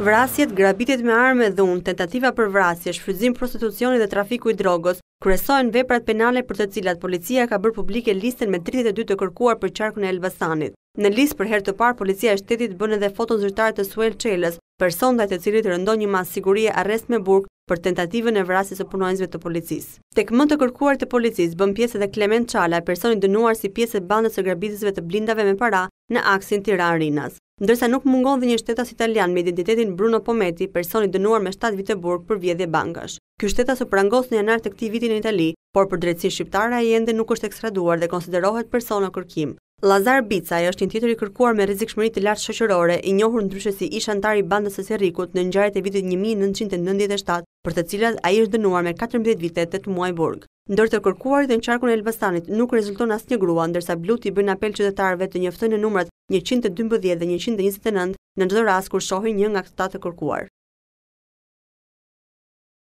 Vrasjet, grabitjet me arme dhun, tentativa për vrasje, shfryzim prostitucioni dhe trafiku i drogës, kresojnë veprat penale për të cilat policia ka bërë publike listën me 32 të kërkuar për qarkun e Elbasanit. Në listë për herë të parë, policia e shtetit bënë edhe foton zyrtarët të Suel Qeles, person dhe të cilit rëndon një masë sigurie arrest me burg për tentativën e vrasjes e punojnësve të policis. Tek më të kërkuar të policis, bën pjesë edhe Klement Qala, personin dënuar si pjesë e bandës e grabitisve të blindave me para në aksin tira Rinas ndërsa nuk mungon dhe një shtetas italian me identitetin Bruno Pometi, personi dënuar me 7 vite burg për vjedhje bankash. Ky shtetas u prangos në janar të këtij viti në Itali, por për drejtësinë shqiptare ai ende nuk është ekstraduar dhe konsiderohet persona kërkim. Lazar Bicaj është një tjetër i kërkuar me rrezikshmëri të lartë shoqërore, i njohur ndryshe si ish antar i bandës së serikut në ngjarjet e vitit 1997 për të cilat a i është dënuar me 14 vitet 8 muaj burg. Ndër të kërkuarit dhe në qarkun e Elbasanit nuk rezulton asë një grua, ndërsa bluti bën apel qytetarëve të njëftën e numrat 112 dhe 129 në gjithë ras kur shohin një nga këtë të kërkuar.